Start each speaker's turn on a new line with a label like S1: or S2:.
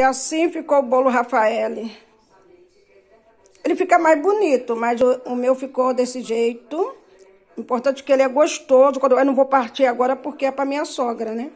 S1: E é assim ficou o bolo Rafael. Ele fica mais bonito, mas o, o meu ficou desse jeito. O importante é que ele é gostoso. Quando eu não vou partir agora porque é para minha sogra, né?